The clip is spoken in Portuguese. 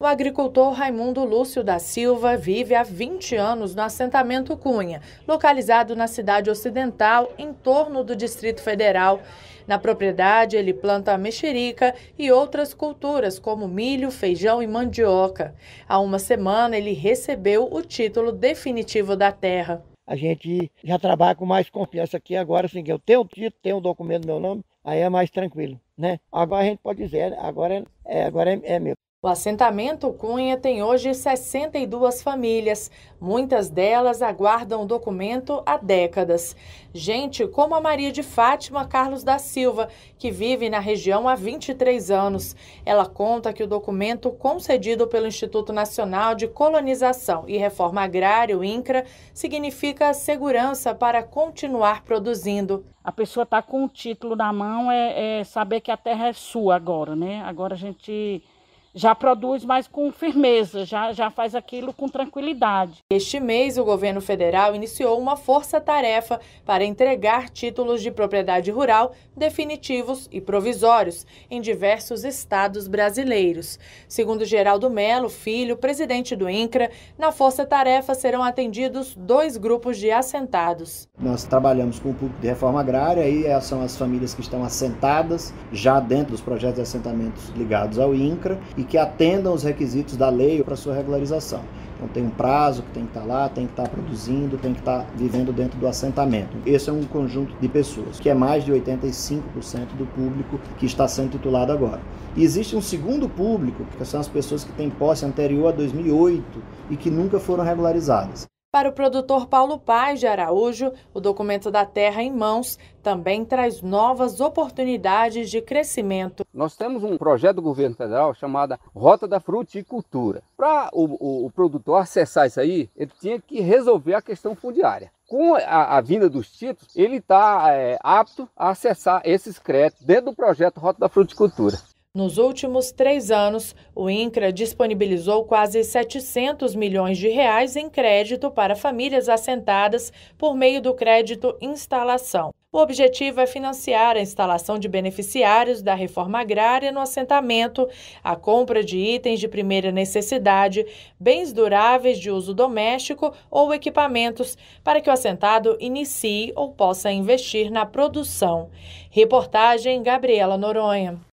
O agricultor Raimundo Lúcio da Silva vive há 20 anos no assentamento Cunha, localizado na cidade ocidental, em torno do Distrito Federal. Na propriedade, ele planta mexerica e outras culturas, como milho, feijão e mandioca. Há uma semana, ele recebeu o título definitivo da terra. A gente já trabalha com mais confiança aqui agora, assim, eu tenho o título, tenho o documento do meu nome, aí é mais tranquilo, né? Agora a gente pode dizer, agora é, agora é, é meu. O assentamento Cunha tem hoje 62 famílias. Muitas delas aguardam o documento há décadas. Gente como a Maria de Fátima Carlos da Silva, que vive na região há 23 anos. Ela conta que o documento concedido pelo Instituto Nacional de Colonização e Reforma Agrária, o INCRA, significa segurança para continuar produzindo. A pessoa está com o título na mão, é, é saber que a terra é sua agora, né? Agora a gente já produz mais com firmeza, já, já faz aquilo com tranquilidade. Este mês, o governo federal iniciou uma força-tarefa para entregar títulos de propriedade rural definitivos e provisórios em diversos estados brasileiros. Segundo Geraldo Melo, filho, presidente do INCRA, na força-tarefa serão atendidos dois grupos de assentados. Nós trabalhamos com o público de reforma agrária e é, são as famílias que estão assentadas já dentro dos projetos de assentamentos ligados ao INCRA e que atendam os requisitos da lei para sua regularização. Então tem um prazo que tem que estar tá lá, tem que estar tá produzindo, tem que estar tá vivendo dentro do assentamento. Esse é um conjunto de pessoas, que é mais de 85% do público que está sendo titulado agora. E existe um segundo público, que são as pessoas que têm posse anterior a 2008 e que nunca foram regularizadas. Para o produtor Paulo Paz de Araújo, o documento da terra em mãos também traz novas oportunidades de crescimento. Nós temos um projeto do governo federal chamado Rota da Fruticultura. Para o, o, o, produtor acessar isso aí, ele tinha que resolver a questão fundiária. Com a, a vinda dos títulos, ele está é, apto a acessar esses créditos dentro do projeto Rota da Fruticultura. Nos últimos três anos, o INCRA disponibilizou quase 700 milhões de reais em crédito para famílias assentadas por meio do crédito instalação. O objetivo é financiar a instalação de beneficiários da reforma agrária no assentamento, a compra de itens de primeira necessidade, bens duráveis de uso doméstico ou equipamentos, para que o assentado inicie ou possa investir na produção. Reportagem Gabriela Noronha.